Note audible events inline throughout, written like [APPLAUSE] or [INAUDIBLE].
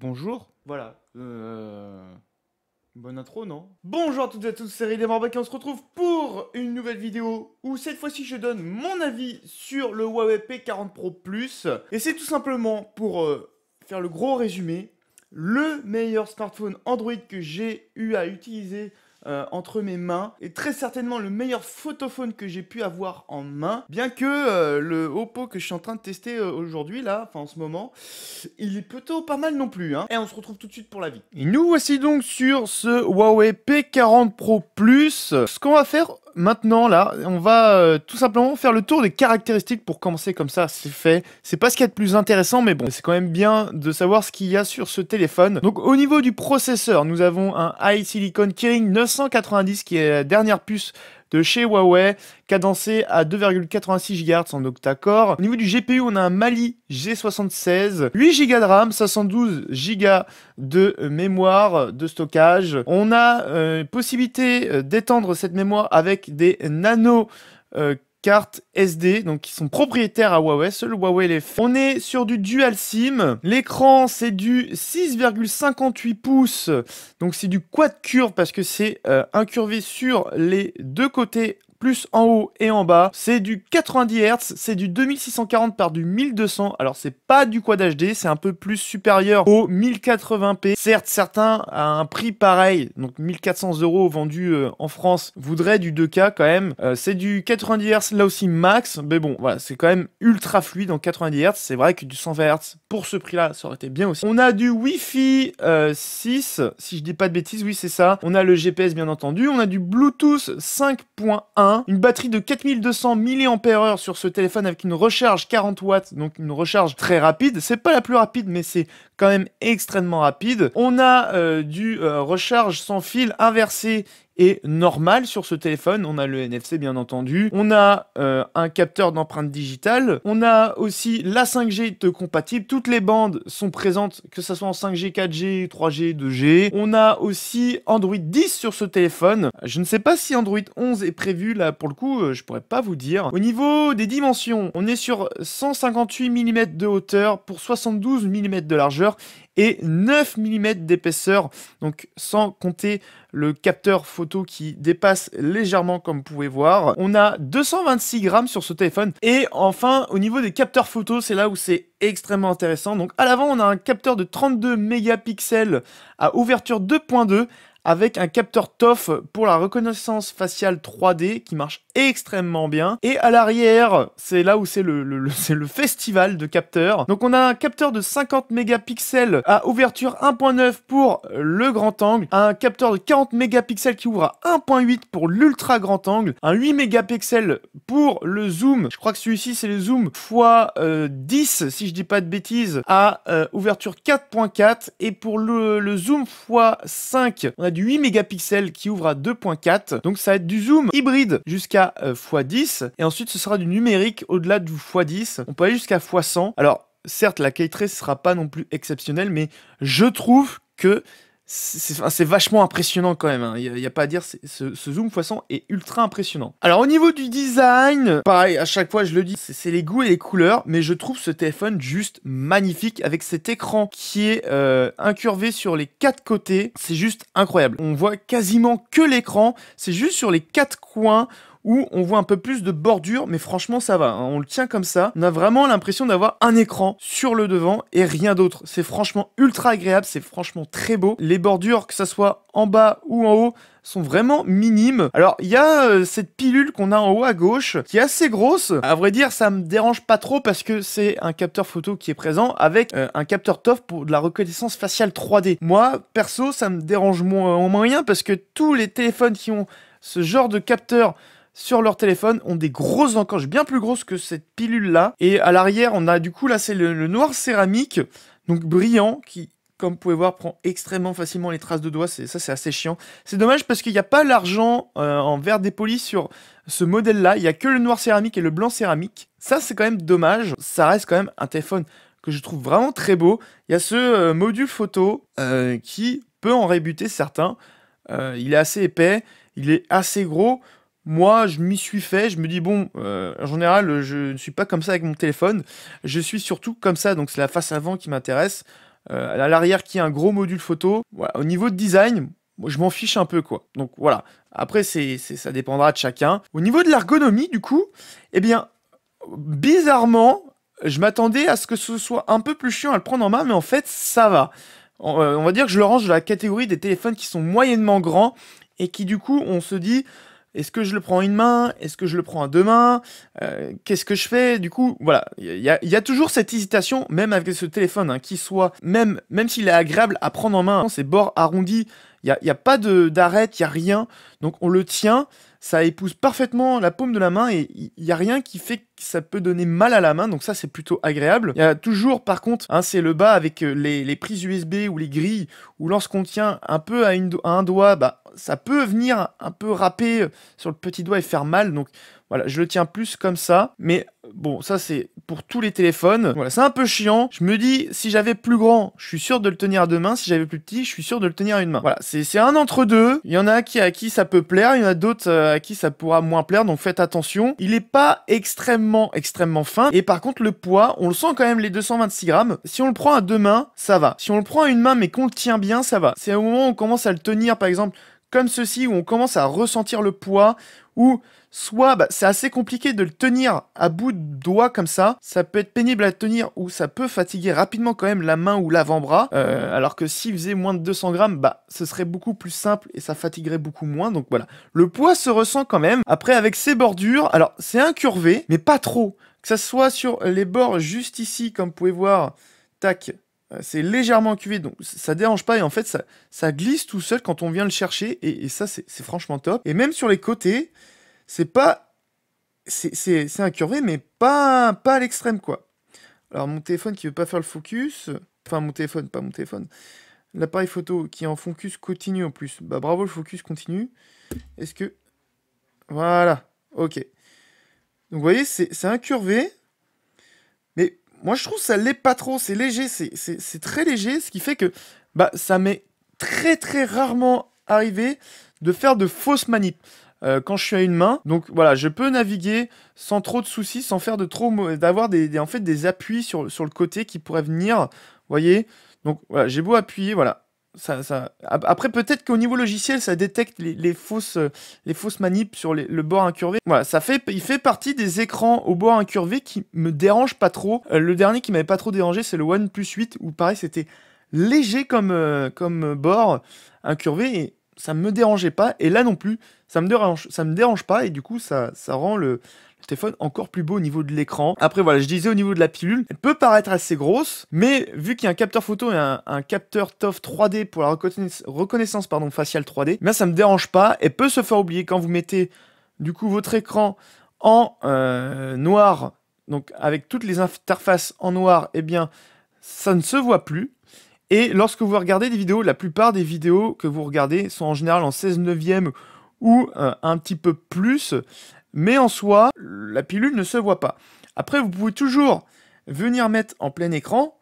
Bonjour. Voilà. Euh... Bonne intro, non Bonjour à toutes et à tous, c'est Riley et on se retrouve pour une nouvelle vidéo où cette fois-ci je donne mon avis sur le Huawei P40 Pro Plus. Et c'est tout simplement pour euh, faire le gros résumé, le meilleur smartphone Android que j'ai eu à utiliser euh, entre mes mains et très certainement le meilleur photophone que j'ai pu avoir en main. Bien que euh, le Oppo que je suis en train de tester euh, aujourd'hui, là, enfin en ce moment, il est plutôt pas mal non plus. Hein. Et on se retrouve tout de suite pour la vie. Et nous voici donc sur ce Huawei P40 Pro Plus. Ce qu'on va faire maintenant, là, on va euh, tout simplement faire le tour des caractéristiques pour commencer comme ça, c'est fait. C'est pas ce qu'il y a de plus intéressant, mais bon, c'est quand même bien de savoir ce qu'il y a sur ce téléphone. Donc, au niveau du processeur, nous avons un iSilicon Kirin 990 qui est la dernière puce de chez Huawei, cadencé à 2,86 GHz en octa-core. Au niveau du GPU, on a un Mali G76, 8 Go de RAM, 72 Go de mémoire de stockage. On a euh, possibilité euh, d'étendre cette mémoire avec des nano euh, Carte SD, donc qui sont propriétaires à Huawei, seul Huawei les fait. On est sur du dual SIM, l'écran c'est du 6,58 pouces, donc c'est du quad curve parce que c'est euh, incurvé sur les deux côtés plus en haut et en bas. C'est du 90 Hz, c'est du 2640 par du 1200. Alors c'est pas du Quad HD, c'est un peu plus supérieur au 1080p. Certes, certains à un prix pareil, donc 1400 euros vendus euh, en France, voudraient du 2K quand même. Euh, c'est du 90 Hz là aussi max, mais bon, voilà, c'est quand même ultra fluide en 90 Hz. C'est vrai que du 120 Hz pour ce prix-là, ça aurait été bien aussi. On a du Wi-Fi 6, euh, si je dis pas de bêtises, oui c'est ça. On a le GPS bien entendu, on a du Bluetooth 5.1 Hein une batterie de 4200 mAh sur ce téléphone avec une recharge 40 watts, donc une recharge très rapide. C'est pas la plus rapide, mais c'est quand même extrêmement rapide. On a euh, du euh, recharge sans fil inversé normal sur ce téléphone. On a le NFC bien entendu, on a euh, un capteur d'empreinte digitale, on a aussi la 5G compatible, toutes les bandes sont présentes, que ce soit en 5G, 4G, 3G, 2G. On a aussi Android 10 sur ce téléphone. Je ne sais pas si Android 11 est prévu là pour le coup, euh, je pourrais pas vous dire. Au niveau des dimensions, on est sur 158 mm de hauteur pour 72 mm de largeur et 9 mm d'épaisseur, donc sans compter le capteur photo qui dépasse légèrement comme vous pouvez voir. On a 226 grammes sur ce téléphone. Et enfin, au niveau des capteurs photo, c'est là où c'est extrêmement intéressant. Donc à l'avant, on a un capteur de 32 mégapixels à ouverture 2.2 avec un capteur TOF pour la reconnaissance faciale 3D qui marche extrêmement bien. Et à l'arrière, c'est là où c'est le, [LAUGHS] festival de capteurs. Donc on a un capteur de 50 mégapixels à ouverture 1.9 pour le grand angle, un capteur de 40 mégapixels qui ouvre à 1.8 pour l'ultra grand angle, un 8 mégapixels pour le zoom. Je crois que celui-ci c'est le zoom euh, x 10 si je dis pas de bêtises à euh, ouverture 4.4 et pour le, zoom x 5 du 8 mégapixels qui ouvre à 2.4. Donc ça va être du zoom hybride jusqu'à euh, x10. Et ensuite, ce sera du numérique au-delà du x10. On peut aller jusqu'à x100. Alors, certes, la qualité ne sera pas non plus exceptionnelle, mais je trouve que c'est vachement impressionnant quand même, il hein. n'y a, pas à dire, ce, ce, zoom toute est ultra impressionnant. Alors au niveau du design, pareil, à chaque fois je le dis, c'est les goûts et les couleurs, mais je trouve ce téléphone juste magnifique avec cet écran qui est euh, incurvé sur les quatre côtés, c'est juste incroyable. On voit quasiment que l'écran, c'est juste sur les quatre coins, où on voit un peu plus de bordure, mais franchement ça va, hein. on le tient comme ça. On a vraiment l'impression d'avoir un écran sur le devant et rien d'autre. C'est franchement ultra agréable, c'est franchement très beau. Les bordures, que ce soit en bas ou en haut, sont vraiment minimes. Alors, il y a euh, cette pilule qu'on a en haut à gauche qui est assez grosse. À vrai dire, ça me dérange pas trop parce que c'est un capteur photo qui est présent avec euh, un capteur TOF pour de la reconnaissance faciale 3D. Moi, perso, ça me dérange moins en moyen parce que tous les téléphones qui ont ce genre de capteur sur leur téléphone ont des grosses encorches, bien plus grosses que cette pilule-là. Et à l'arrière, on a du coup, là, c'est le, noir céramique, donc brillant, qui, comme vous pouvez voir, prend extrêmement facilement les traces de doigts. C'est, ça, c'est assez chiant. C'est dommage parce qu'il n'y a pas l'argent euh, en verre dépoli sur ce modèle-là. Il n'y a que le noir céramique et le blanc céramique. Ça, c'est quand même dommage. Ça reste quand même un téléphone que je trouve vraiment très beau. Il y a ce euh, module photo euh, qui peut en rébuter certains. il est assez épais, il est assez gros. Moi, je m'y suis fait. Je me dis, bon, euh, en général, je ne suis pas comme ça avec mon téléphone. Je suis surtout comme ça. Donc, c'est la face avant qui m'intéresse. Euh, à l'arrière, qui est un gros module photo. Au niveau de design, je m'en fiche un peu, quoi. Donc, voilà. Après, c'est, ça dépendra de chacun. Au niveau de l'ergonomie, du coup, eh bien, bizarrement, je m'attendais à ce que ce soit un peu plus chiant à le prendre en main, mais en fait, ça va. Euh, on va dire que je le range dans la catégorie des téléphones qui sont moyennement grands et qui, du coup, on se dit, est-ce que je le prends une main Est-ce que je le prends à deux mains euh, Qu'est-ce que je fais Du coup, voilà, il y, a toujours cette hésitation, même avec ce téléphone, hein, qui soit, même, même s'il est agréable à prendre en main, ses bords arrondis, il n'y a, pas d'arête, il n'y a rien. Donc on le tient, ça épouse parfaitement la paume de la main et il n'y a rien qui fait que ça peut donner mal à la main. Donc ça, c'est plutôt agréable. Il y a toujours, par contre, hein, c'est le bas avec euh, les, les, prises USB ou les grilles où lorsqu'on tient un peu à, à un doigt, bah, ça peut venir un peu râper euh, sur le petit doigt et faire mal. Donc voilà, je le tiens plus comme ça, mais bon, ça c'est pour tous les téléphones. Voilà, c'est un peu chiant. Je me dis, si j'avais plus grand, je suis sûr de le tenir à deux mains. Si j'avais plus petit, je suis sûr de le tenir à une main. Voilà, c'est un entre deux. Il y en a qui, à qui ça peut plaire, il y en a d'autres euh, à qui ça pourra moins plaire, donc faites attention. Il n'est pas extrêmement, extrêmement fin. Et par contre, le poids, on le sent quand même les 226 grammes. Si on le prend à deux mains, ça va. Si on le prend à une main mais qu'on le tient bien, ça va. C'est au moment où on commence à le tenir, par exemple, comme ceci, où on commence à ressentir le poids, où soit bah, c'est assez compliqué de le tenir à bout de doigts comme ça, ça peut être pénible à tenir ou ça peut fatiguer rapidement quand même la main ou l'avant-bras, euh, alors que s'il faisait moins de 200 grammes, bah ce serait beaucoup plus simple et ça fatiguerait beaucoup moins, donc voilà. Le poids se ressent quand même, après avec ses bordures, alors c'est incurvé, mais pas trop, que ça soit sur les bords juste ici, comme vous pouvez voir, tac, euh, c'est légèrement cuvé, donc ça dérange pas et en fait ça, glisse tout seul quand on vient le chercher et ça c'est franchement top. Et même sur les côtés, c'est pas. C'est incurvé, mais pas, pas à l'extrême, quoi. Alors, mon téléphone qui veut pas faire le focus. Enfin, mon téléphone, pas mon téléphone. L'appareil photo qui est en focus continue, en plus. Bah, bravo, le focus continue. Est-ce que. Voilà. Ok. Donc, vous voyez, c'est incurvé. Mais moi, je trouve ça l'est pas trop. C'est léger. C'est très léger. Ce qui fait que bah, ça m'est très, très rarement arrivé de faire de fausses manips. Euh, quand je suis à une main. Donc voilà, je peux naviguer sans trop de soucis, sans faire de trop d'avoir des, en fait des appuis sur, sur le côté qui pourraient venir, voyez. Donc voilà, j'ai beau appuyer, voilà. Ça, Après, peut-être qu'au niveau logiciel, ça détecte les, fausses, les fausses manips sur le bord incurvé. Voilà, ça fait, il fait partie des écrans au bord incurvé qui me dérangent pas trop. Euh, le dernier qui m'avait pas trop dérangé, c'est le OnePlus 8, où pareil, c'était léger comme, euh, comme bord incurvé. Et ça me dérangeait pas. Et là non plus, ça me dérange, ça me dérange pas. Et du coup, ça, ça rend le, téléphone encore plus beau au niveau de l'écran. Après, voilà, je disais au niveau de la pilule, elle peut paraître assez grosse, mais vu qu'il y a un capteur photo et un, capteur TOF 3D pour la reconnaissance, pardon, faciale 3D, ça eh ça me dérange pas. et peut se faire oublier quand vous mettez du coup votre écran en euh, noir, donc avec toutes les interfaces en noir, et eh bien ça ne se voit plus. Et lorsque vous regardez des vidéos, la plupart des vidéos que vous regardez sont en général en 16 neuvième ou euh, un petit peu plus, mais en soi, la pilule ne se voit pas. Après, vous pouvez toujours venir mettre en plein écran.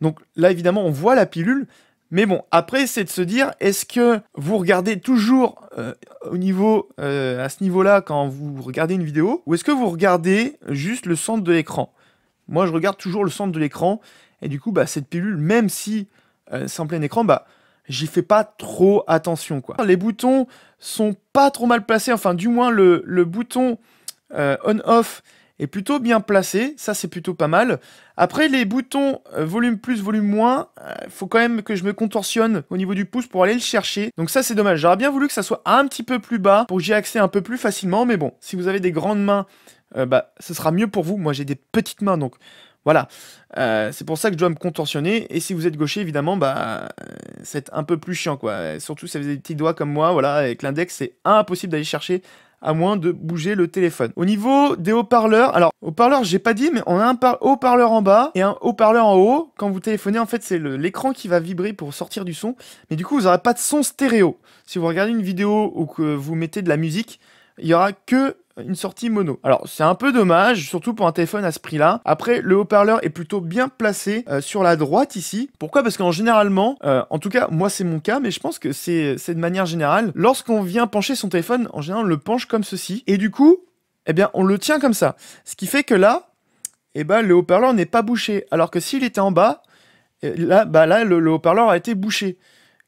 Donc là, évidemment, on voit la pilule. Mais bon, après, c'est de se dire, est-ce que vous regardez toujours euh, au niveau, euh, à ce niveau-là quand vous regardez une vidéo, ou est-ce que vous regardez juste le centre de l'écran Moi, je regarde toujours le centre de l'écran, et du coup, bah, cette pilule, même si euh, sans plein écran, bah, j'y fais pas trop attention. Quoi. Les boutons sont pas trop mal placés, enfin du moins le, bouton euh, on-off est plutôt bien placé, ça c'est plutôt pas mal. Après les boutons euh, volume plus, volume moins, il faut quand même que je me contorsionne au niveau du pouce pour aller le chercher. Donc ça c'est dommage, j'aurais bien voulu que ça soit un petit peu plus bas pour que j'y accès un peu plus facilement, mais bon, si vous avez des grandes mains, bah, ce sera mieux pour vous. Moi j'ai des petites mains, donc voilà. Euh, c'est pour ça que je dois me contorsionner. Et si vous êtes gaucher, évidemment, bah, euh, c'est un peu plus chiant, quoi. surtout si vous avez des petits doigts comme moi, voilà, avec l'index, c'est impossible d'aller chercher à moins de bouger le téléphone. Au niveau des haut-parleurs, alors haut parleurs j'ai pas dit, mais on a un haut-parleur en bas et un haut-parleur en haut. Quand vous téléphonez, en fait, c'est l'écran qui va vibrer pour sortir du son. Mais du coup, vous n'aurez pas de son stéréo. Si vous regardez une vidéo ou que vous mettez de la musique, il y aura que une sortie mono. Alors c'est un peu dommage, surtout pour un téléphone à ce prix-là. Après, le haut-parleur est plutôt bien placé euh, sur la droite ici. Pourquoi Parce qu'en généralement, euh, en tout cas moi c'est mon cas, mais je pense que c'est de manière générale, lorsqu'on vient pencher son téléphone, en général on le penche comme ceci. Et du coup, eh bien on le tient comme ça. Ce qui fait que là, eh ben, le haut-parleur n'est pas bouché. Alors que s'il était en bas, eh, là, bah là le, haut-parleur a été bouché.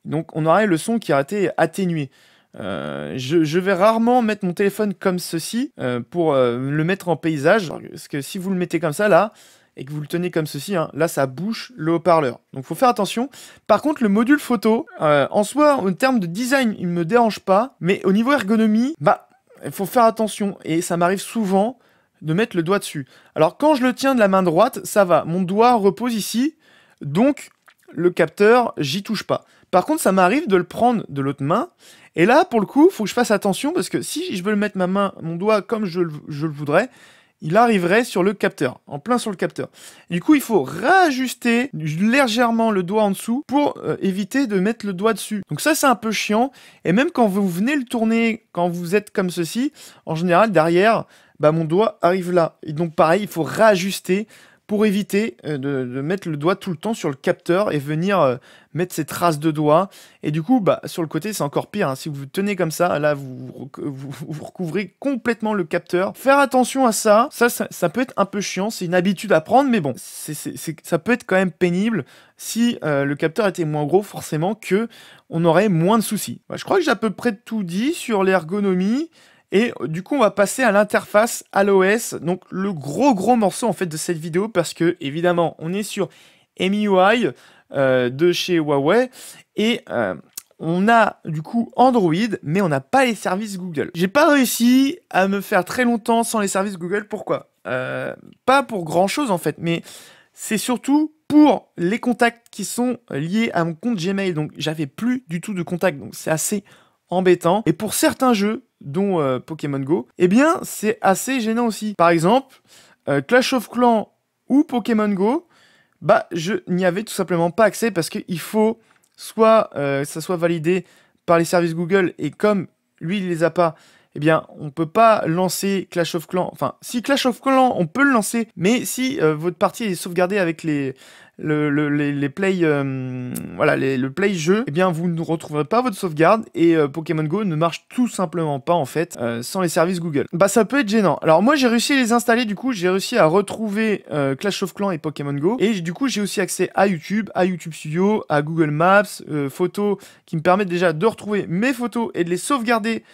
Donc on aurait le son qui a été atténué. Euh, je, vais rarement mettre mon téléphone comme ceci euh, pour euh, le mettre en paysage. Parce que si vous le mettez comme ça, là, et que vous le tenez comme ceci, hein, là, ça bouche le haut-parleur. Donc, il faut faire attention. Par contre, le module photo, en soi, en termes de design, il ne me dérange pas. Mais au niveau ergonomie, bah, il faut faire attention. Et ça m'arrive souvent de mettre le doigt dessus. Alors, quand je le tiens de la main droite, ça va. Mon doigt repose ici. Donc, le capteur, j'y touche pas. Par contre, ça m'arrive de le prendre de l'autre main et là, pour le coup, faut que je fasse attention parce que si je veux le mettre ma main, mon doigt comme je, le voudrais, il arriverait sur le capteur, en plein sur le capteur. Du coup, il faut réajuster légèrement le doigt en dessous pour euh, éviter de mettre le doigt dessus. Donc ça, c'est un peu chiant. Et même quand vous venez le tourner, quand vous êtes comme ceci, en général, derrière, bah, mon doigt arrive là. Et donc pareil, il faut réajuster pour éviter euh, de, mettre le doigt tout le temps sur le capteur et venir euh, mettre ses traces de doigts. Et du coup, bah, sur le côté, c'est encore pire. Hein. Si vous tenez comme ça, là, euh, vous, recouvrez complètement le capteur. Faire attention à ça, ça, ça, peut être un peu chiant. C'est une habitude à prendre, mais bon, c'est ça peut être quand même pénible si le capteur était moins gros, forcément, que on aurait moins de soucis. Bah, je crois que j'ai à peu près tout dit sur l'ergonomie. Et du coup, on va passer à l'interface, à l'OS, donc le gros gros morceau en fait de cette vidéo parce que évidemment, on est sur MIUI euh, de chez Huawei et euh, on a du coup Android, mais on n'a pas les services Google. J'ai pas réussi à me faire très longtemps sans les services Google. Pourquoi euh, Pas pour grand chose en fait, mais c'est surtout pour les contacts qui sont liés à mon compte Gmail. Donc j'avais plus du tout de contacts, donc c'est assez embêtant. Et pour certains jeux, dont euh, Pokémon Go, eh bien, c'est assez gênant aussi. Par exemple, euh, Clash of Clans ou Pokémon Go, bah, je n'y avais tout simplement pas accès parce qu'il faut soit euh, ça soit validé par les services Google et comme lui, il les a pas, eh bien, on peut pas lancer Clash of Clans. Enfin, si Clash of Clans, on peut le lancer, mais si votre partie est sauvegardée avec les, le, les, play, euh, voilà, le play jeu, eh bien vous ne retrouverez pas votre sauvegarde et euh, Pokémon Go ne marche tout simplement pas en fait euh, sans les services Google. Bah ça peut être gênant. Alors moi j'ai réussi à les installer du coup, j'ai réussi à retrouver Clash of Clans et Pokémon Go et du coup j'ai aussi accès à YouTube, à YouTube Studio, à Google Maps, photos qui me permettent déjà de retrouver mes photos et de les sauvegarder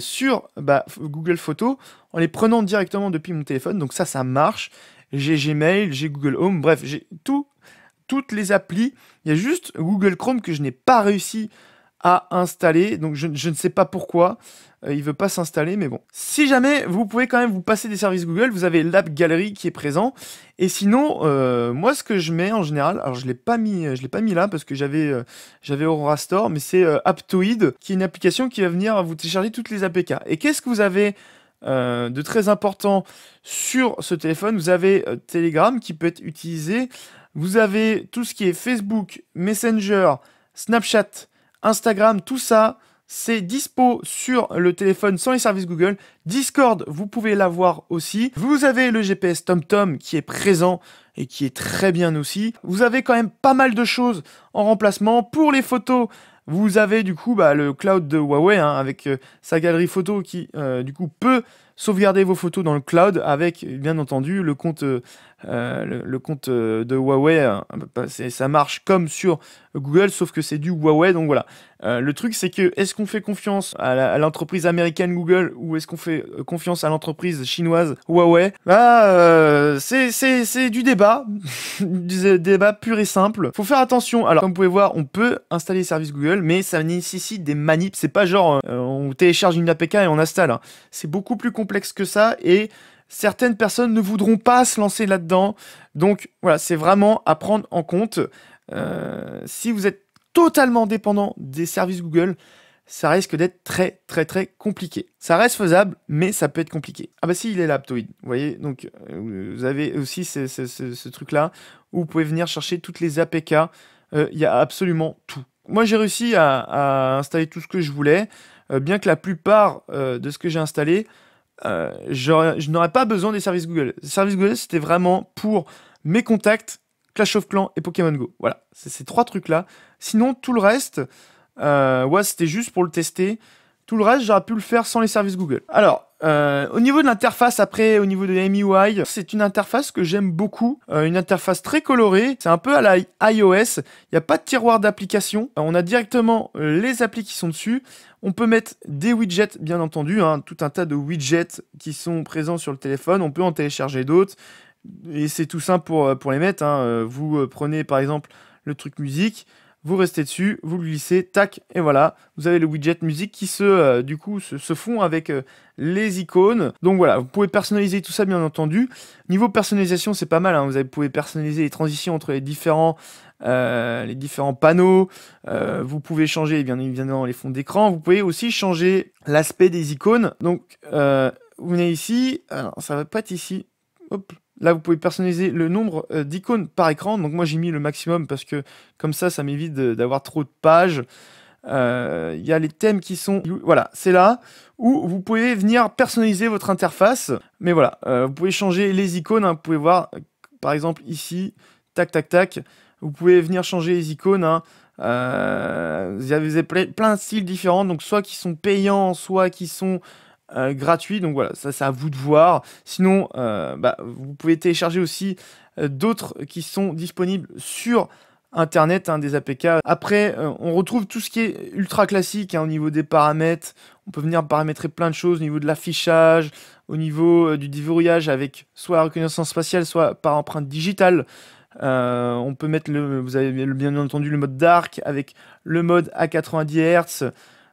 sur bah, Google Photos en les prenant directement depuis mon téléphone. Donc ça, ça marche j'ai Gmail, j'ai Google Home, bref, j'ai tout, toutes les applis. Il y a juste Google Chrome que je n'ai pas réussi à installer. Donc je, ne sais pas pourquoi. Euh, il ne veut pas s'installer, mais bon. Si jamais vous pouvez quand même vous passer des services Google, vous avez l'App Galerie qui est présent. Et sinon, euh, moi ce que je mets en général, alors je ne l'ai pas mis, là parce que j'avais, euh, j'avais Aurora Store, mais c'est Aptoid, qui est une application qui va venir vous télécharger toutes les APK. Et qu'est-ce que vous avez euh, de très important sur ce téléphone. Vous avez euh, Telegram qui peut être utilisé. Vous avez tout ce qui est Facebook, Messenger, Snapchat, Instagram, tout ça. C'est dispo sur le téléphone sans les services Google. Discord, vous pouvez l'avoir aussi. Vous avez le GPS TomTom qui est présent et qui est très bien aussi. Vous avez quand même pas mal de choses en remplacement. Pour les photos, vous avez du coup bah, le cloud de Huawei hein, avec euh, sa galerie photo qui euh, du coup peut sauvegarder vos photos dans le cloud avec bien entendu le compte euh, euh, le, compte euh, de Huawei, hein, bah, bah, ça marche comme sur Google, sauf que c'est du Huawei. Donc voilà. Euh, le truc, c'est que est-ce qu'on fait confiance à l'entreprise américaine Google ou est-ce qu'on fait confiance à l'entreprise chinoise Huawei Bah, c'est du débat, [LAUGHS] du débat pur et simple. Faut faire attention. Alors, comme vous pouvez voir, on peut installer les services Google, mais ça nécessite des manips. C'est pas genre on télécharge une APK et on installe. Hein. C'est beaucoup plus complexe que ça et certaines personnes ne voudront pas se lancer là-dedans. Donc voilà, c'est vraiment à prendre en compte. Euh, si vous êtes totalement dépendant des services Google, ça risque d'être très très très compliqué. Ça reste faisable, mais ça peut être compliqué. Ah bah si, il est là, Vous voyez, donc euh, vous avez aussi ce, truc-là où vous pouvez venir chercher toutes les APK. Euh, il y a absolument tout. Moi, j'ai réussi à, installer tout ce que je voulais, bien que la plupart de ce que j'ai installé euh, je n'aurais pas besoin des services Google. Les services Google, c'était vraiment pour mes contacts, Clash of Clans et Pokémon Go. Voilà, c'est ces trois trucs-là. Sinon, tout le reste, euh, ouais, c'était juste pour le tester. Tout le reste, j'aurais pu le faire sans les services Google. Alors, euh, au niveau de l'interface, après, au niveau de la c'est une interface que j'aime beaucoup. Euh, une interface très colorée. C'est un peu à la iOS. Il n'y a pas de tiroir d'applications. Euh, on a directement les applis qui sont dessus. On peut mettre des widgets, bien entendu, hein, tout un tas de widgets qui sont présents sur le téléphone. On peut en télécharger d'autres. Et c'est tout simple pour, les mettre. Hein. Vous prenez par exemple le truc musique vous restez dessus, vous le glissez, tac, et voilà, vous avez le widget musique qui se, euh, du coup, se, fond avec euh, les icônes. Donc voilà, vous pouvez personnaliser tout ça, bien entendu. Niveau personnalisation, c'est pas mal, hein. vous pouvez personnaliser les transitions entre les différents, euh, les différents panneaux, vous pouvez changer, bien évidemment, les fonds d'écran, vous pouvez aussi changer l'aspect des icônes. Donc, vous venez ici, alors ça va pas être ici, hop, Là, vous pouvez personnaliser le nombre euh, d'icônes par écran. Donc moi, j'ai mis le maximum parce que comme ça, ça m'évite d'avoir trop de pages. Euh, il y a les thèmes qui sont... Voilà, c'est là où vous pouvez venir personnaliser votre interface. Mais voilà, euh, vous pouvez changer les icônes. Hein. Vous pouvez voir, par exemple, ici, tac, tac, tac. Vous pouvez venir changer les icônes. vous hein. avez plein de styles différents, donc soit qui sont payants, soit qui sont euh, gratuit. Donc voilà, ça c'est à vous de voir. Sinon, euh, bah, vous pouvez télécharger aussi euh, d'autres qui sont disponibles sur Internet, hein, des APK. Après, on retrouve tout ce qui est ultra classique hein, au niveau des paramètres. On peut venir paramétrer plein de choses au niveau de l'affichage, au niveau du déverrouillage avec soit reconnaissance spatiale, soit par empreinte digitale. on peut mettre le, vous avez bien entendu le mode dark avec le mode à 90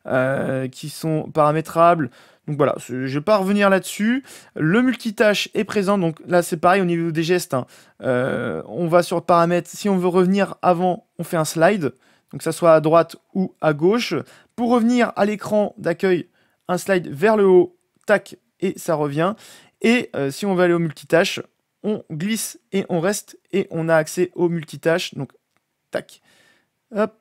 Hz qui sont paramétrables. Donc voilà, je ne vais pas revenir là-dessus. Le multitâche est présent, donc là c'est pareil au niveau des gestes. Hein. Euh, on va sur paramètres, si on veut revenir avant, on fait un slide, donc ça soit à droite ou à gauche. Pour revenir à l'écran d'accueil, un slide vers le haut, tac, et ça revient. Et euh, si on veut aller au multitâche, on glisse et on reste, et on a accès au multitâche, donc tac, hop.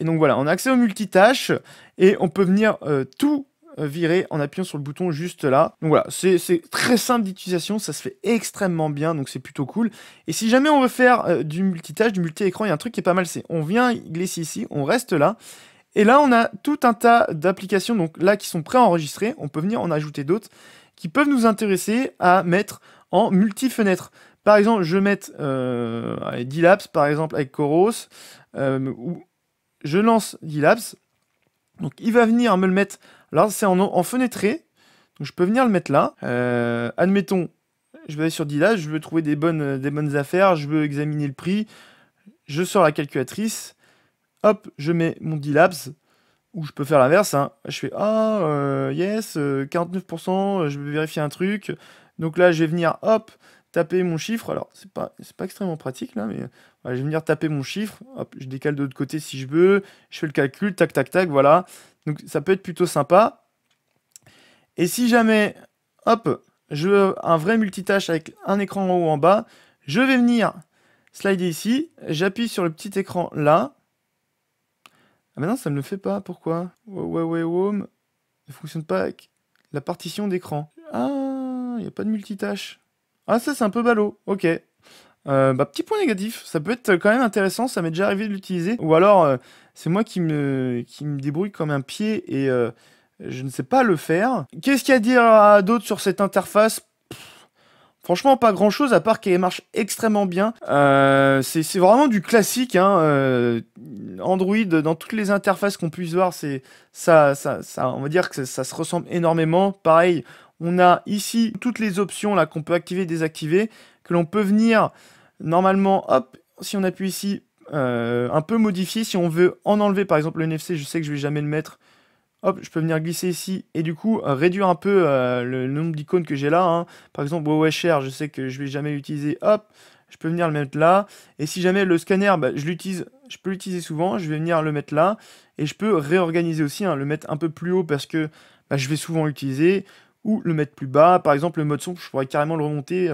Et donc voilà, on a accès au multitâche, et on peut venir euh, tout euh, virer en appuyant sur le bouton juste là. Donc voilà, c'est très simple d'utilisation, ça se fait extrêmement bien, donc c'est plutôt cool. Et si jamais on veut faire euh, du multitâche, du multi-écran, il y a un truc qui est pas mal, c'est on vient glisser ici, on reste là. Et là, on a tout un tas d'applications, donc là, qui sont préenregistrées. On peut venir en ajouter d'autres qui peuvent nous intéresser à mettre en multi-fenêtre. Par exemple, je vais mettre euh, par exemple, avec Coros. Euh, ou je lance D-Lapse, Donc, il va venir me le mettre Là, c'est en, en fenêtré. Donc, je peux venir le mettre là. Euh, admettons, je vais aller sur labs je veux trouver des bonnes, euh, des bonnes affaires, je veux examiner le prix. Je sors la calculatrice. Hop, je mets mon D-Labs. Ou je peux faire l'inverse. Hein. Je fais Ah, euh, yes, 49%, je veux vérifier un truc. Donc là, je vais venir, hop, taper mon chiffre. Alors, c'est pas, pas extrêmement pratique là, mais je vais venir taper mon chiffre. Hop, je décale de l'autre côté si je veux. Je fais le calcul, tac, tac, tac, voilà. Donc ça peut être plutôt sympa. Et si jamais, hop, je veux un vrai multitâche avec un écran en haut ou en bas, je vais venir slider ici, j'appuie sur le petit écran là. Ah mais non, ça ne me le fait pas, pourquoi ouais, Home ne fonctionne pas avec la partition d'écran. Ah, il n'y a pas de multitâche. Ah ça c'est un peu ballot, ok. Euh, bah, petit point négatif, ça peut être quand même intéressant, ça m'est déjà arrivé de l'utiliser. Ou alors, euh, c'est moi qui me, qui me débrouille comme un pied et euh, je ne sais pas le faire. Qu'est-ce qu'il y a à dire à d'autres sur cette interface Franchement, pas grand chose à part qu'elle marche extrêmement bien. c'est vraiment du classique. Hein, Android, dans toutes les interfaces qu'on puisse voir, c'est ça, ça, on va dire que ça, se ressemble énormément. Pareil, on a ici toutes les options là qu'on peut activer et désactiver, que l'on peut venir Normalement, hop, si on appuie ici, euh, un peu modifier, si on veut en enlever par exemple le NFC, je sais que je vais jamais le mettre, hop, je peux venir glisser ici et du coup euh, réduire un peu euh, le nombre d'icônes que j'ai là. Hein. Par exemple, Share, je sais que je vais jamais l'utiliser, hop, je peux venir le mettre là. Et si jamais le scanner, bah, je l'utilise, je peux l'utiliser souvent, je vais venir le mettre là. Et je peux réorganiser aussi, hein, le mettre un peu plus haut parce que bah, je vais souvent l'utiliser, ou le mettre plus bas. Par exemple, le mode son, je pourrais carrément le remonter.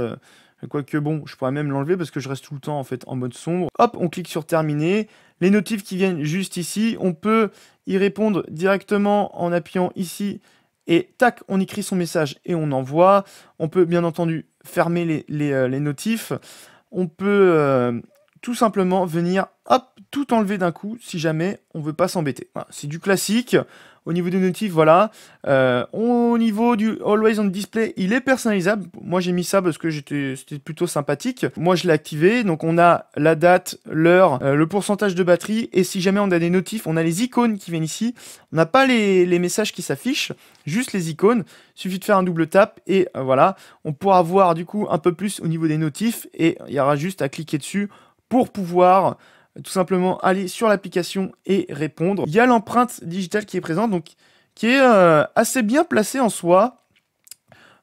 Quoique bon, je pourrais même l'enlever parce que je reste tout le temps en fait en mode sombre. Hop, on clique sur terminer. Les notifs qui viennent juste ici, on peut y répondre directement en appuyant ici et tac, on écrit son message et on envoie. On peut bien entendu fermer les, euh, notifs. On peut euh, tout simplement venir tout enlever d'un coup si jamais on veut pas s'embêter. c'est du classique. Au niveau des notifs, voilà. Euh, au niveau du Always on Display, il est personnalisable. Moi, j'ai mis ça parce que c'était plutôt sympathique. Moi, je l'ai activé. Donc, on a la date, l'heure, euh, le pourcentage de batterie. Et si jamais on a des notifs, on a les icônes qui viennent ici. On n'a pas les, messages qui s'affichent, juste les icônes. suffit de faire un double tap et euh, voilà. On pourra voir du coup un peu plus au niveau des notifs. Et il y aura juste à cliquer dessus pour pouvoir tout simplement aller sur l'application et répondre. Il y a l'empreinte digitale qui est présente, donc qui est euh, assez bien placée en soi.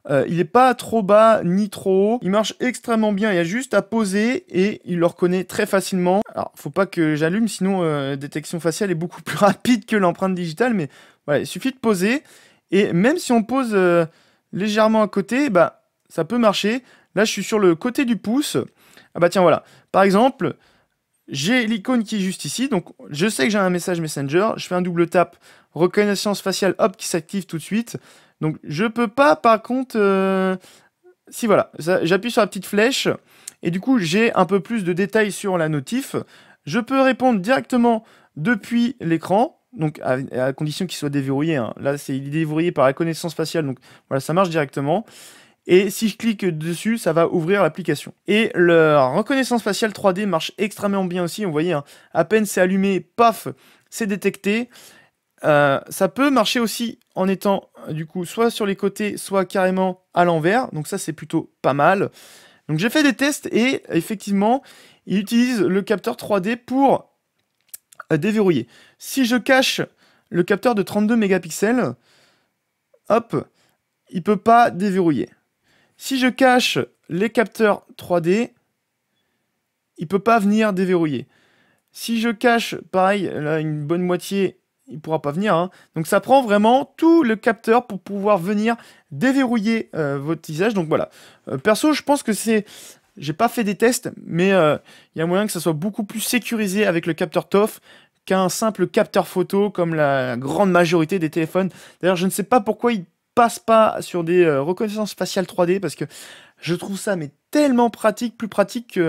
Euh, il n'est pas trop bas ni trop haut. Il marche extrêmement bien. Il y a juste à poser et il le reconnaît très facilement. Alors, faut pas que j'allume, sinon la euh, détection faciale est beaucoup plus [LAUGHS] rapide que l'empreinte digitale. Mais voilà, il suffit de poser. Et même si on pose légèrement à côté, bah, ça peut marcher. Là, je suis sur le côté du pouce. Ah bah tiens, voilà. Par exemple, j'ai l'icône qui est juste ici, donc je sais que j'ai un message Messenger, je fais un double tap, reconnaissance faciale, hop, qui s'active tout de suite. Donc je peux pas, par contre, euh, si voilà, j'appuie sur la petite flèche, et du coup j'ai un peu plus de détails sur la notif. Je peux répondre directement depuis l'écran, donc à, condition qu'il soit déverrouillé. Hein. Là, c'est déverrouillé par la connaissance faciale, donc voilà, ça marche directement. Et si je clique dessus, ça va ouvrir l'application. Et la reconnaissance faciale 3D marche extrêmement bien aussi. Vous voyez, hein, à peine c'est allumé, paf, c'est détecté. Euh, ça peut marcher aussi en étant euh, du coup soit sur les côtés, soit carrément à l'envers. Donc ça c'est plutôt pas mal. Donc j'ai fait des tests et effectivement, il utilise le capteur 3D pour euh, déverrouiller. Si je cache le capteur de 32 mégapixels, hop, il peut pas déverrouiller. Si je cache les capteurs 3D, il ne peut pas venir déverrouiller. Si je cache, pareil, une bonne moitié, il ne pourra pas venir. Hein. Donc ça prend vraiment tout le capteur pour pouvoir venir déverrouiller euh, votre visage. Donc voilà. Euh, perso, je pense que c'est... J'ai pas fait des tests, mais euh, il y a moyen que ça soit beaucoup plus sécurisé avec le capteur TOF qu'un simple capteur photo comme la grande majorité des téléphones. D'ailleurs, je ne sais pas pourquoi ils passe pas sur des euh, reconnaissances faciales 3D parce que je trouve ça mais tellement pratique, plus pratique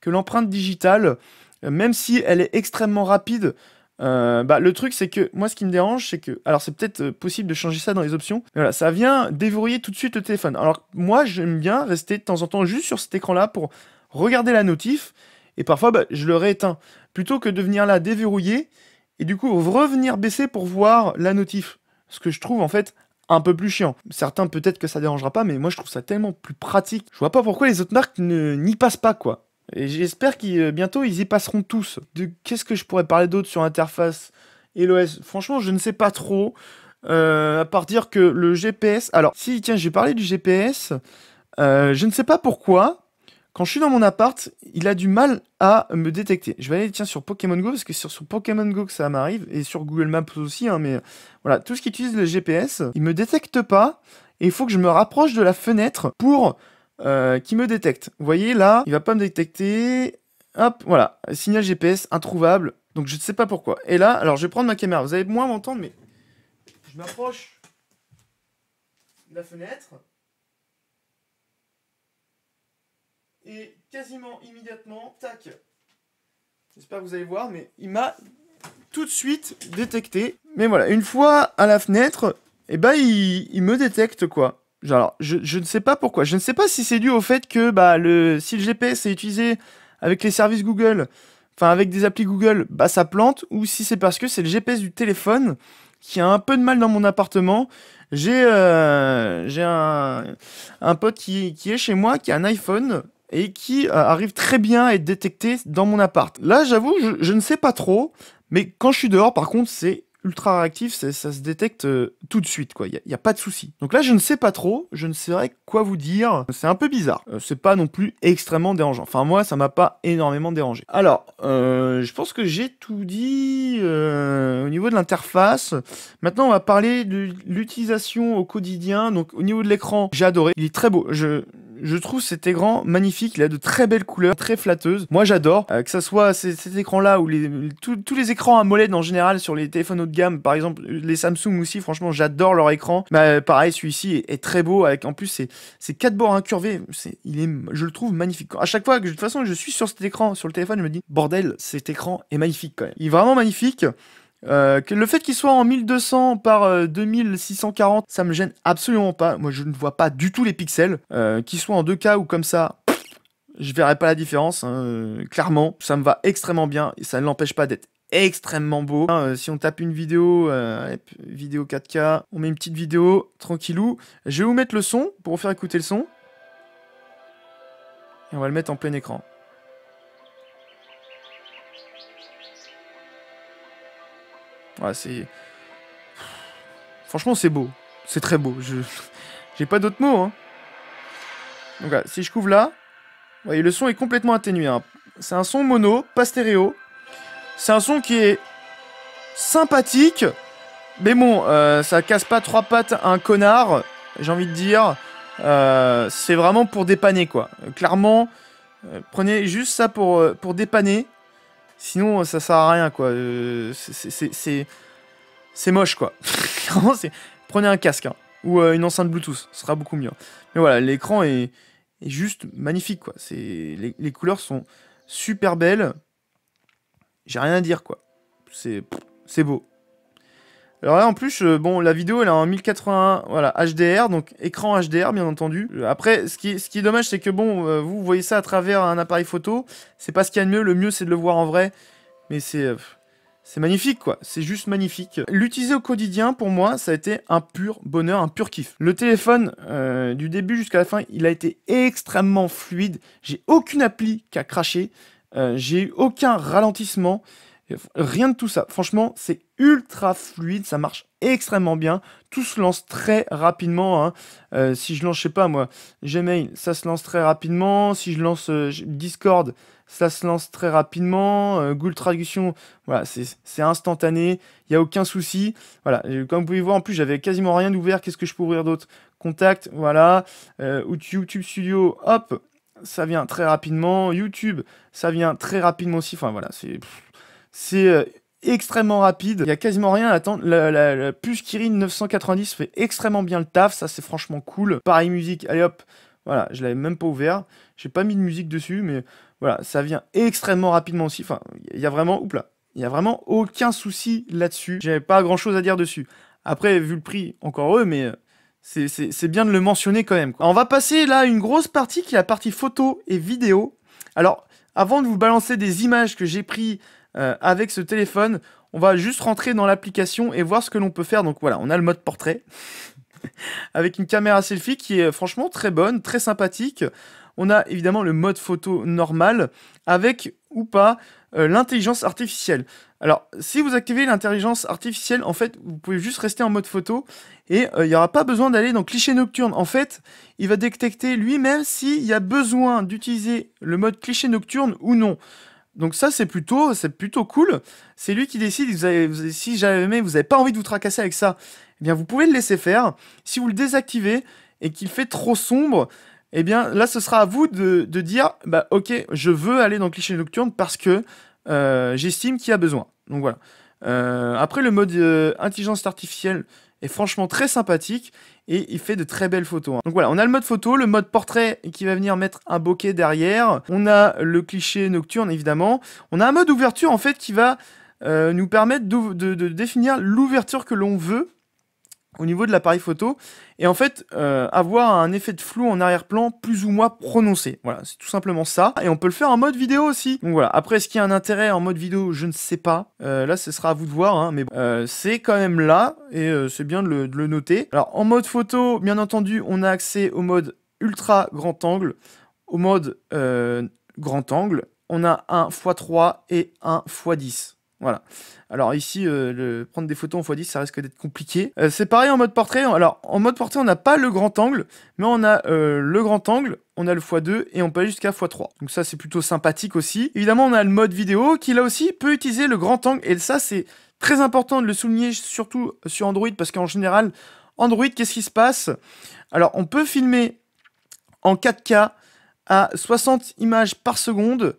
que, l'empreinte digitale, euh, même si elle est extrêmement rapide. Euh, bah, le truc, c'est que moi, ce qui me dérange, c'est que. Alors, c'est peut-être possible de changer ça dans les options. Mais voilà, ça vient déverrouiller tout de suite le téléphone. Alors, moi, j'aime bien rester de temps en temps juste sur cet écran-là pour regarder la notif. Et parfois, bah, je le rééteins. Plutôt que de venir là déverrouiller et du coup revenir baisser pour voir la notif. Ce que je trouve en fait un peu plus chiant. Certains peut-être que ça dérangera pas, mais moi je trouve ça tellement plus pratique. Je vois pas pourquoi les autres marques n'y passent pas quoi. Et j'espère qu'ils euh, bientôt ils y passeront tous. De qu'est-ce que je pourrais parler d'autre sur l'interface et l'OS Franchement, je ne sais pas trop. Euh, à part dire que le GPS. Alors, si tiens, j'ai parlé du GPS. Euh, je ne sais pas pourquoi, quand je suis dans mon appart, il a du mal à me détecter. Je vais aller tiens sur Pokémon Go parce que sur, sur Pokémon Go que ça m'arrive et sur Google Maps aussi. Hein, mais voilà, tout ce qui utilise le GPS, il me détecte pas et il faut que je me rapproche de la fenêtre pour euh, qu'il me détecte. Vous voyez là, il va pas me détecter. Hop, voilà, signal GPS introuvable. Donc je ne sais pas pourquoi. Et là, alors je vais prendre ma caméra. Vous allez moins m'entendre, mais je m'approche de la fenêtre. Et quasiment immédiatement, tac. J'espère que vous allez voir, mais il m'a tout de suite détecté. Mais voilà, une fois à la fenêtre, et eh ben, il, me détecte, quoi. Alors, je, ne sais pas pourquoi. Je ne sais pas si c'est dû au fait que bah, le, si le GPS est utilisé avec les services Google, enfin avec des applis Google, bah, ça plante, ou si c'est parce que c'est le GPS du téléphone qui a un peu de mal dans mon appartement. Euh, j'ai un, un pote qui, qui est chez moi, qui a un iPhone, et qui euh, arrive très bien à être détecté dans mon appart. Là, j'avoue, je, ne sais pas trop, mais quand je suis dehors, par contre, c'est ultra réactif, ça se détecte euh, tout de suite, quoi. Il n'y a, pas de souci. Donc là, je ne sais pas trop, je ne saurais quoi vous dire. C'est un peu bizarre. Euh, c'est pas non plus extrêmement dérangeant. Enfin, moi, ça m'a pas énormément dérangé. Alors, je pense que j'ai tout dit au niveau de l'interface. Maintenant, on va parler de l'utilisation au quotidien. Donc, au niveau de l'écran, j'ai adoré. Il est très beau. Je je trouve cet écran magnifique. Il a de très belles couleurs, très flatteuses. Moi, j'adore. Euh, que ça soit cet écran-là ou tous les écrans à molette en général sur les téléphones haut de gamme, par exemple les Samsung aussi. Franchement, j'adore leur écran. Mais bah, pareil, celui-ci est, très beau. Avec en plus ces quatre bords incurvés. il est, je le trouve magnifique. À chaque fois que de façon je suis sur cet écran, sur le téléphone, je me dis bordel, cet écran est magnifique quand même. Il est vraiment magnifique. Euh, le fait qu'il soit en 1200 par 2640, euh, ça me gêne absolument pas. Moi, je ne vois pas du tout les pixels. Euh, qu'il soit en 2K ou comme ça, je verrai pas la différence. Hein. clairement, ça me va extrêmement bien et ça ne l'empêche pas d'être extrêmement beau. Hein, si on tape une vidéo, vidéo 4K, on met une petite vidéo, tranquillou. Je vais vous mettre le son pour vous faire écouter le son. Et on va le mettre en plein écran. c'est. Franchement, c'est beau. C'est très beau. Je. J'ai pas d'autres mots, hein. Donc si je couvre là, vous voyez, le son est complètement atténué. Hein. C'est un son mono, pas stéréo. C'est un son qui est sympathique, mais bon, euh, ça casse pas trois pattes à un connard, j'ai envie de dire. Euh, c'est vraiment pour dépanner, quoi. Clairement, euh, prenez juste ça pour, pour dépanner. Sinon, euh, ça sert à rien, quoi. Euh, c'est moche, quoi. [LAUGHS] Prenez un casque hein, ou euh, une enceinte Bluetooth, ce sera beaucoup mieux. Mais voilà, l'écran est, juste magnifique, quoi. Les, les couleurs sont super belles. J'ai rien à dire, quoi. C'est beau. Alors là, en plus, euh, bon, la vidéo, elle est en 1080, voilà, HDR, donc écran HDR, bien entendu. Après, ce qui, ce qui est dommage, c'est que, bon, euh, vous voyez ça à travers un appareil photo, c'est pas ce qu'il y a de mieux, le mieux, c'est de le voir en vrai, mais c'est... Euh, c'est magnifique quoi, c'est juste magnifique. L'utiliser au quotidien pour moi, ça a été un pur bonheur, un pur kiff. Le téléphone, du début jusqu'à la fin, il a été extrêmement fluide. J'ai aucune appli qui a craché, j'ai eu aucun ralentissement. Rien de tout ça. Franchement, c'est ultra fluide, ça marche extrêmement bien. Tout se lance très rapidement. Hein. Euh, si je lance, je sais pas moi, Gmail, ça se lance très rapidement. Si je lance euh, Discord, ça se lance très rapidement. Euh, Google Traduction, voilà, c'est instantané. Il n'y a aucun souci. Voilà, comme vous pouvez voir, en plus, j'avais quasiment rien ouvert. Qu'est-ce que je peux ouvrir d'autre Contact, voilà. YouTube Studio, hop, ça vient très rapidement. YouTube, ça vient très rapidement aussi. Enfin voilà, c'est c'est euh, extrêmement rapide. Il n'y a quasiment rien à attendre. La, puce Kirin 990 fait extrêmement bien le taf. Ça, c'est franchement cool. Pareil, musique. Allez hop. Voilà, je l'avais même pas ouvert. J'ai pas mis de musique dessus, mais voilà, ça vient extrêmement rapidement aussi. Enfin, il y a vraiment, il a vraiment aucun souci là-dessus. J'avais pas grand chose à dire dessus. Après, vu le prix, encore eux, mais euh, c'est bien de le mentionner quand même. On va passer là une grosse partie qui est la partie photo et vidéo. Alors, avant de vous balancer des images que j'ai prises euh, avec ce téléphone, on va juste rentrer dans l'application et voir ce que l'on peut faire. Donc voilà, on a le mode portrait [LAUGHS] avec une caméra selfie qui est franchement très bonne, très sympathique. On a évidemment le mode photo normal avec ou pas euh, l'intelligence artificielle. Alors, si vous activez l'intelligence artificielle, en fait, vous pouvez juste rester en mode photo et euh, il n'y aura pas besoin d'aller dans cliché nocturne. En fait, il va détecter lui-même s'il y a besoin d'utiliser le mode cliché nocturne ou non. Donc ça, c'est plutôt, c'est plutôt cool. C'est lui qui décide. si jamais vous n'avez pas envie de vous tracasser avec ça, eh bien vous pouvez le laisser faire. Si vous le désactivez et qu'il fait trop sombre, eh bien là, ce sera à vous de, dire, bah ok, je veux aller dans le cliché nocturne parce que euh, j'estime qu'il y a besoin. Donc voilà. Euh, après le mode euh, intelligence artificielle, est franchement très sympathique et il fait de très belles photos. Hein. Donc voilà, on a le mode photo, le mode portrait qui va venir mettre un bokeh derrière. On a le cliché nocturne évidemment. On a un mode ouverture en fait qui va euh, nous permettre de définir l'ouverture que l'on veut au niveau de l'appareil photo et en fait euh, avoir un effet de flou en arrière-plan plus ou moins prononcé. Voilà, c'est tout simplement ça. Et on peut le faire en mode vidéo aussi. Donc voilà, après est-ce qu'il y a un intérêt en mode vidéo Je ne sais pas. Euh, là, ce sera à vous de voir, hein, mais bon. Euh, c'est quand même là et c'est bien de le, noter. Alors en mode photo, bien entendu, on a accès au mode ultra grand angle, au mode grand angle. On a 1 x3 et 1 x10. Voilà. Alors ici, euh, le, prendre des photos en x10, ça risque d'être compliqué. Euh, c'est pareil en mode portrait. Alors en mode portrait, on n'a pas le grand angle, mais on a euh, le grand angle, on a le x2 et on peut aller jusqu'à x3. Donc ça, c'est plutôt sympathique aussi. Évidemment, on a le mode vidéo qui là aussi peut utiliser le grand angle. Et ça, c'est très important de le souligner, surtout sur Android, parce qu'en général, Android, qu'est-ce qui se passe Alors on peut filmer en 4K à 60 images par seconde,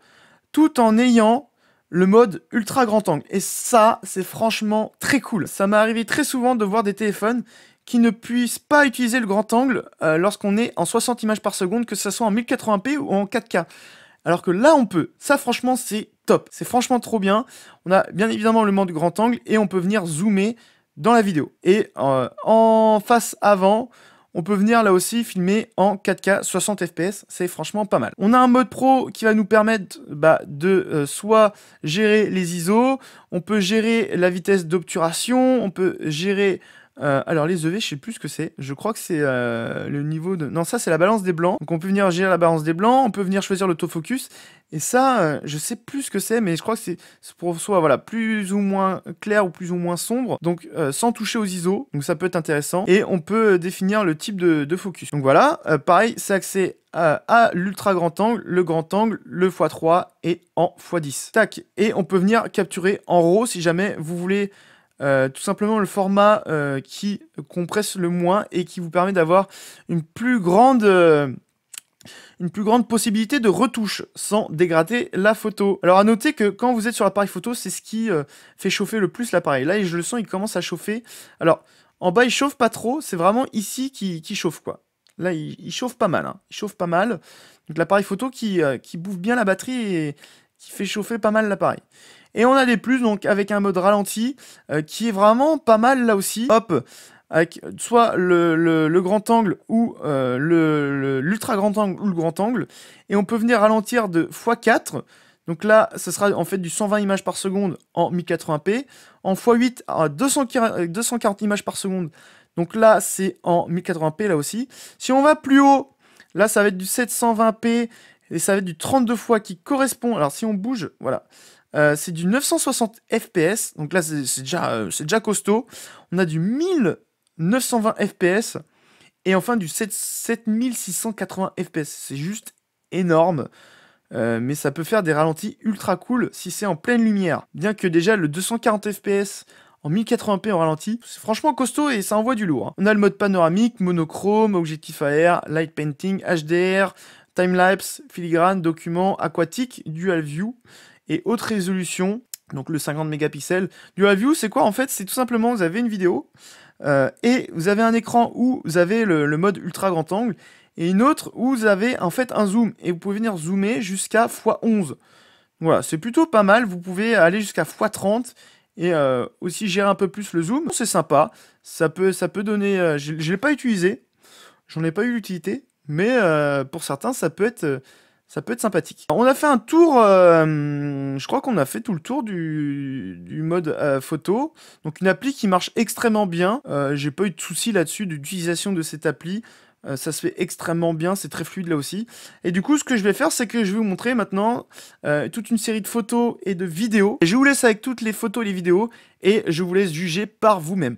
tout en ayant le mode ultra grand angle. Et ça, c'est franchement très cool. Ça m'est arrivé très souvent de voir des téléphones qui ne puissent pas utiliser le grand angle euh, lorsqu'on est en 60 images par seconde, que ce soit en 1080p ou en 4K. Alors que là, on peut. Ça, franchement, c'est top. C'est franchement trop bien. On a bien évidemment le mode grand angle et on peut venir zoomer dans la vidéo. Et euh, en face avant, on peut venir là aussi filmer en 4K 60 fps, c'est franchement pas mal. On a un mode pro qui va nous permettre bah, de euh, soit gérer les ISO, on peut gérer la vitesse d'obturation, on peut gérer... Euh, alors les EV, je sais plus ce que c'est. Je crois que c'est euh, le niveau de... Non, ça c'est la balance des blancs. Donc on peut venir gérer la balance des blancs, on peut venir choisir l'autofocus. Et ça, euh, je sais plus ce que c'est, mais je crois que c'est pour soi, voilà, plus ou moins clair ou plus ou moins sombre. Donc, euh, sans toucher aux ISO. Donc, ça peut être intéressant. Et on peut euh, définir le type de, focus. Donc, voilà. pareil, c'est accès à, l'ultra grand angle, le grand angle, le x3 et en x10. Tac. Et on peut venir capturer en RAW si jamais vous voulez tout simplement le format qui compresse le moins et qui vous permet d'avoir une plus grande une plus grande possibilité de retouche sans dégrader la photo. Alors à noter que quand vous êtes sur l'appareil photo, c'est ce qui euh, fait chauffer le plus l'appareil. Là, je le sens, il commence à chauffer. Alors en bas, il chauffe pas trop, c'est vraiment ici qui, qui chauffe quoi. Là, il, chauffe pas mal, hein. il chauffe pas mal. Donc l'appareil photo qui, euh, qui bouffe bien la batterie et qui fait chauffer pas mal l'appareil. Et on a des plus, donc avec un mode ralenti, euh, qui est vraiment pas mal là aussi. Hop, avec soit le, grand angle ou euh, l'ultra grand angle ou le grand angle. Et on peut venir ralentir de x4. Donc là, ce sera en fait du 120 images par seconde en 1080p. En x8 à 240 images par seconde. Donc là, c'est en 1080p là aussi. Si on va plus haut, là, ça va être du 720p et ça va être du 32 fois qui correspond. Alors si on bouge, voilà. Euh, c'est du 960 fps, donc là c'est déjà, euh, déjà costaud. On a du 1000 920 FPS et enfin du 7, 7680 FPS. C'est juste énorme. Euh, mais ça peut faire des ralentis ultra cool si c'est en pleine lumière. Bien que déjà le 240 FPS en 1080p en ralenti, c'est franchement costaud et ça envoie du lourd. Hein. On a le mode panoramique, monochrome, objectif air, light painting, HDR, timelapse, filigrane, document, aquatique, dual view et haute résolution. Donc le 50 mégapixels. Dual view, c'est quoi en fait C'est tout simplement, vous avez une vidéo, euh, et vous avez un écran où vous avez le, mode ultra grand angle et une autre où vous avez en fait un zoom et vous pouvez venir zoomer jusqu'à x11. Voilà, c'est plutôt pas mal. Vous pouvez aller jusqu'à x30 et euh, aussi gérer un peu plus le zoom. C'est sympa. Ça peut, ça peut donner. Euh, je ne l'ai pas utilisé. J'en ai pas eu l'utilité. Mais pour certains, ça peut être ça peut être sympathique. on a fait un tour, euh, je crois qu'on a fait tout le tour du, mode euh, photo. Donc une appli qui marche extrêmement bien. Euh, j'ai pas eu de soucis là-dessus d'utilisation de cette appli. ça se fait extrêmement bien, c'est très fluide là aussi. Et du coup, ce que je vais faire, c'est que je vais vous montrer maintenant toute une série de photos et de vidéos. je vous laisse avec toutes les photos et les vidéos et je vous laisse juger par vous-même.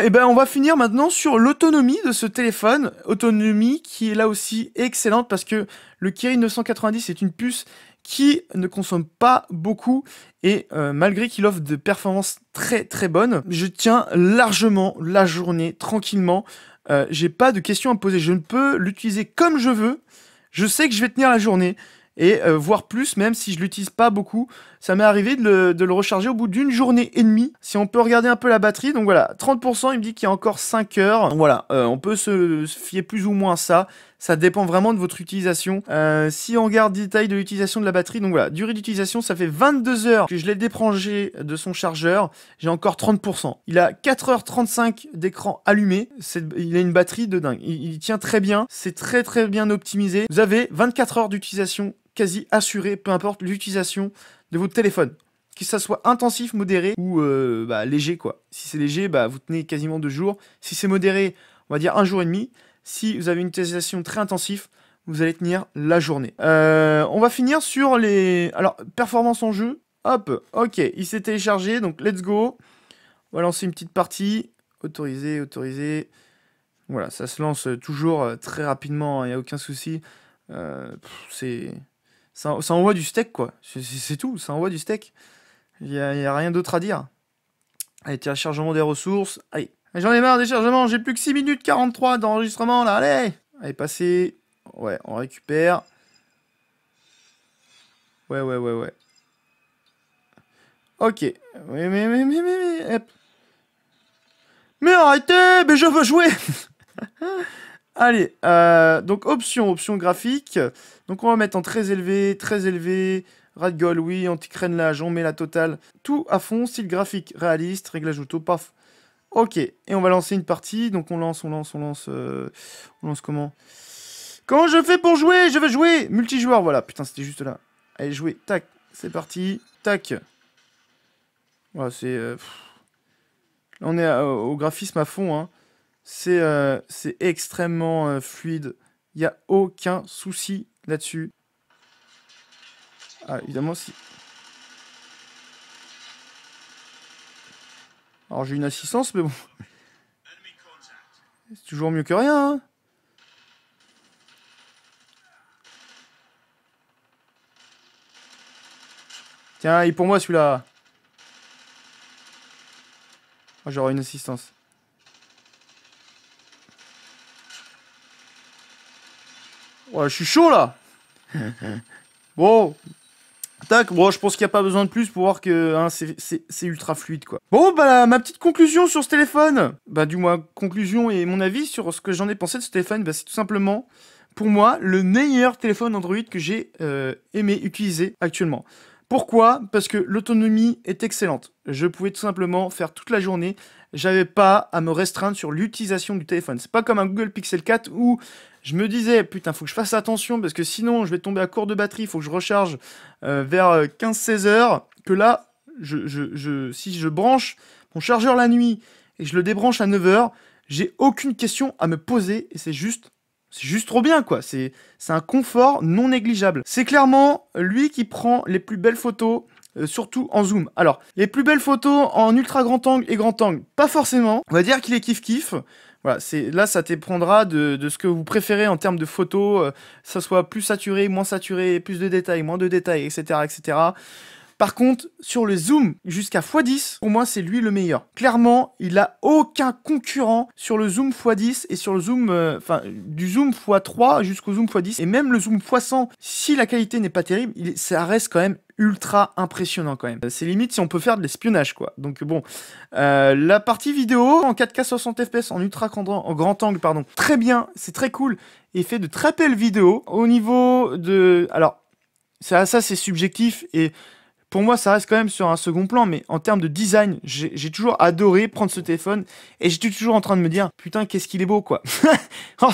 et ben on va finir maintenant sur l'autonomie de ce téléphone, autonomie qui est là aussi excellente parce que le Kirin 990 est une puce qui ne consomme pas beaucoup et euh, malgré qu'il offre de performances très très bonnes, je tiens largement la journée tranquillement. Euh, j'ai pas de questions à poser, je ne peux l'utiliser comme je veux. Je sais que je vais tenir la journée et euh, voir plus même si je l'utilise pas beaucoup. Ça m'est arrivé de le, recharger au bout d'une journée et demie. Si on peut regarder un peu la batterie, donc voilà, 30%, il me dit qu'il y a encore 5 heures. Donc voilà, euh, on peut se fier plus ou moins à ça. Ça dépend vraiment de votre utilisation. Euh, si on regarde détail de l'utilisation de la batterie, donc voilà, durée d'utilisation, ça fait 22 heures que je l'ai débranché de son chargeur. J'ai encore 30%. Il a 4h35 d'écran allumé. Il a une batterie de dingue. il tient très bien. C'est très très bien optimisé. Vous avez 24 heures d'utilisation quasi assurée, peu importe l'utilisation de votre téléphone. Que ça soit intensif, modéré ou euh, bah, léger quoi. Si c'est léger, bah, vous tenez quasiment deux jours. Si c'est modéré, on va dire un jour et demi. Si vous avez une utilisation très intensive, vous allez tenir la journée. Euh, on va finir sur les... Alors, performance en jeu. Hop, ok, il s'est téléchargé, donc let's go. On va lancer une petite partie. Autorisé, autorisé. Voilà, ça se lance toujours euh, très rapidement, il hein, n'y a aucun souci. c'est ça, envoie du steak, quoi. C'est tout, ça envoie du steak. Il n'y a, rien d'autre à dire. Allez, chargement des ressources. Allez, j'en ai marre des chargements, j'ai plus que 6 minutes 43 d'enregistrement, là, allez Allez, passez. Ouais, on récupère. Ouais, ouais, ouais, ouais. Ok. mais, mais, mais, mais, mais... Mais arrêtez, mais je veux jouer [LAUGHS] Allez, euh, donc option, option graphique. Donc on va mettre en très élevé, très élevé, radgol, oui, anti-crénelage, on met la totale. Tout à fond, style graphique, réaliste, réglage auto, paf. Ok, et on va lancer une partie. Donc on lance, on lance, on lance, euh, on lance comment Comment je fais pour jouer Je veux jouer Multijoueur, voilà, putain, c'était juste là. Allez, jouer, tac, c'est parti, tac. Voilà, c'est... Euh, on est au graphisme à fond, hein. Euh, c'est extrêmement euh, fluide. Il n'y a aucun souci là-dessus. Ah, évidemment, si... Alors, j'ai une assistance, mais bon... C'est toujours mieux que rien, hein. Tiens, il est pour moi, celui-là ah, J'aurai une assistance. Ouais, je suis chaud là. [LAUGHS] bon. Tac, bon, je pense qu'il n'y a pas besoin de plus pour voir que hein, c'est ultra fluide quoi. Bon, bah ma petite conclusion sur ce téléphone. Bah du moins, conclusion et mon avis sur ce que j'en ai pensé de ce téléphone, bah, c'est tout simplement, pour moi, le meilleur téléphone Android que j'ai euh, aimé utiliser actuellement. Pourquoi Parce que l'autonomie est excellente. Je pouvais tout simplement faire toute la journée. J'avais pas à me restreindre sur l'utilisation du téléphone. C'est pas comme un Google Pixel 4 où je me disais, putain, faut que je fasse attention parce que sinon, je vais tomber à court de batterie. Il Faut que je recharge euh, vers 15-16 euh, heures. Que là, si je branche mon chargeur la nuit et je le débranche à 9 heures, j'ai aucune question à me poser et c'est juste c'est juste trop bien, quoi. C'est un confort non négligeable. C'est clairement lui qui prend les plus belles photos, euh, surtout en zoom. Alors, les plus belles photos en ultra grand angle et grand angle, pas forcément. On va dire qu'il est kiff-kiff. Voilà, c'est là ça dépendra de, de, ce que vous préférez en termes de photos, euh, ça soit plus saturé, moins saturé, plus de détails, moins de détails, etc., etc. Par contre, sur le zoom jusqu'à x10, au moins, c'est lui le meilleur. Clairement, il n'a aucun concurrent sur le zoom x10 et sur le zoom, euh, enfin, du zoom x3 jusqu'au zoom x10. Et même le zoom x100, si la qualité n'est pas terrible, ça reste quand même ultra impressionnant quand même. C'est limite si on peut faire de l'espionnage quoi. Donc bon, euh, la partie vidéo en 4K 60 fps en ultra grand, angle pardon, très bien, c'est très cool et fait de très belles vidéos. Au niveau de, alors ça c'est subjectif et pour moi, ça reste quand même sur un second plan, mais en termes de design, j'ai toujours adoré prendre ce téléphone et j'étais toujours en train de me dire putain, qu'est-ce qu'il est beau quoi. [LAUGHS] Oh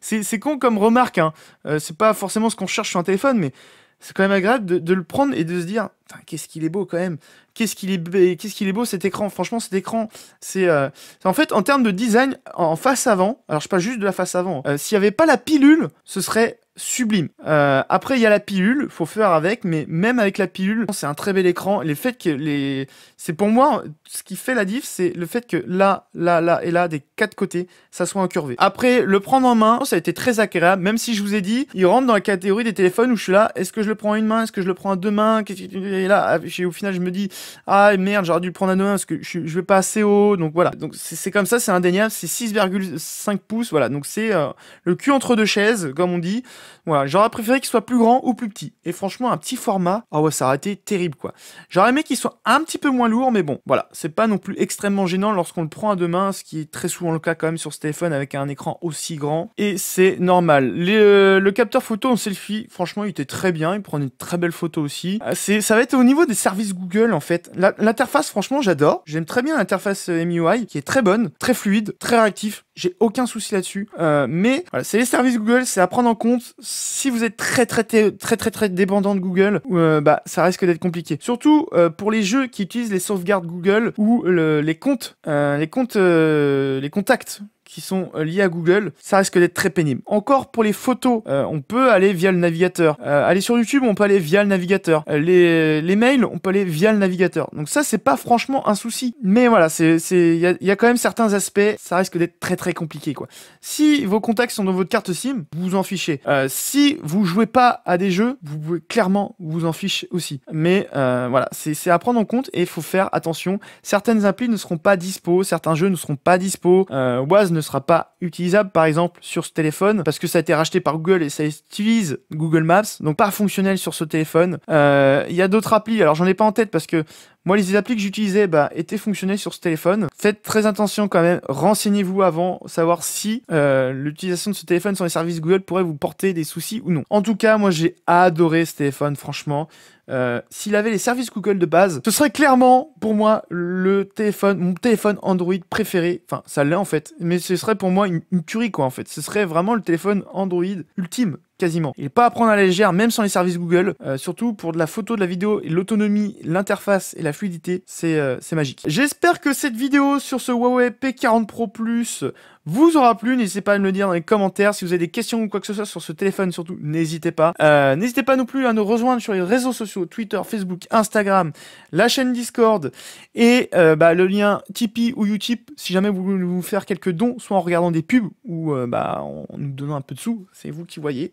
c'est con comme remarque, hein. Euh, c'est pas forcément ce qu'on cherche sur un téléphone, mais c'est quand même agréable de, le prendre et de se dire qu'est-ce qu'il est beau quand même qu'est-ce qu'il est est beau cet écran franchement cet écran euh, c'est en fait en termes de design en, face avant alors je parle juste de la face avant euh, s'il n'y avait pas la pilule ce serait sublime. Euh, après, il y a la pilule, faut faire avec, mais même avec la pilule, c'est un très bel écran. Les faits que les, c'est pour moi ce qui fait la diff, c'est le fait que là, là, là et là des quatre côtés, ça soit incurvé. Après, le prendre en main, ça a été très agréable, même si je vous ai dit, il rentre dans la catégorie des téléphones où je suis là, est-ce que je le prends à une main, est-ce que je le prends à deux mains, et là, ah, au final, je me dis, ah merde, j'aurais dû le prendre à deux mains parce que je, je vais pas assez haut, donc voilà. Donc c'est comme ça, c'est indéniable, c'est 6,5 pouces, voilà. Donc c'est euh, le cul entre deux chaises, comme on dit. Voilà, j'aurais préféré qu'il soit plus grand ou plus petit. Et franchement, un petit format, ah ouais, ça aurait été terrible quoi. J'aurais aimé qu'il soit un petit peu moins lourd, mais bon, voilà, c'est pas non plus extrêmement gênant lorsqu'on le prend à deux mains, ce qui est très souvent le cas quand même sur ce téléphone avec un écran aussi grand. Et c'est normal. Euh, le capteur photo en selfie, franchement, il était très bien, il prenait une très belle photo aussi. Euh, c'est, ça va être au niveau des services Google en fait. l'interface, franchement, j'adore. J'aime très bien l'interface euh, MIUI qui est très bonne, très fluide, très réactif. J'ai aucun souci là-dessus. Euh, mais voilà, c'est les services Google, c'est à prendre en compte. Si vous êtes très très très très très, dépendant de Google, euh, bah ça risque d'être compliqué. Surtout euh, pour les jeux qui utilisent les sauvegardes Google ou les comptes, les comptes, les contacts qui sont euh, liés à Google, ça risque d'être très pénible. Encore pour les photos, euh, on peut aller via le navigateur. Euh, aller sur YouTube, on peut aller via le navigateur. les, mails, on peut aller via le navigateur. Donc ça, c'est pas franchement un souci. Mais voilà, c'est il y a, quand même certains aspects, ça risque d'être très très compliqué quoi. Si vos contacts sont dans votre carte SIM, vous vous en fichez. si vous jouez pas à des jeux, vous pouvez clairement vous en fichez aussi. Mais voilà, c'est à prendre en compte et il faut faire attention. Certaines applis ne seront pas dispo, certains jeux ne seront pas dispo. Euh, ne sera pas utilisable par exemple sur ce téléphone parce que ça a été racheté par Google et ça utilise Google Maps, donc pas fonctionnel sur ce téléphone. Euh, il y a d'autres applis, alors j'en ai pas en tête parce que moi, les applis que j'utilisais bah, étaient fonctionnées sur ce téléphone. Faites très attention quand même, renseignez-vous avant, savoir si euh, l'utilisation de ce téléphone sur les services Google pourrait vous porter des soucis ou non. En tout cas, moi j'ai adoré ce téléphone, franchement. Euh, s'il avait les services Google de base, ce serait clairement pour moi le téléphone, mon téléphone Android préféré. Enfin, ça l'est en fait, mais ce serait pour moi une, une tuerie quoi en fait. Ce serait vraiment le téléphone Android ultime quasiment. n'est pas à prendre à la légère, même sans les services Google, euh, surtout pour de la photo, de la vidéo, l'autonomie, l'interface et la fluidité, euh, c'est magique. J'espère que cette vidéo sur ce Huawei P40 Pro Plus vous aura plu. N'hésitez pas à me le dire dans les commentaires. Si vous avez des questions ou quoi que ce soit sur ce téléphone, surtout, n'hésitez pas. Euh, n'hésitez pas non plus à nous rejoindre sur les réseaux sociaux, Twitter, Facebook, Instagram, la chaîne Discord et euh, bah, le lien Tipeee ou Utip si jamais vous voulez nous faire quelques dons, soit en regardant des pubs ou euh, bah, en nous donnant un peu de sous. C'est vous qui voyez.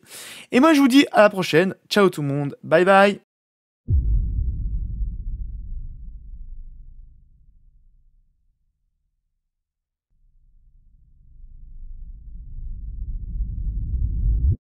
Et moi, je vous dis à la prochaine. Ciao tout le monde. Bye bye.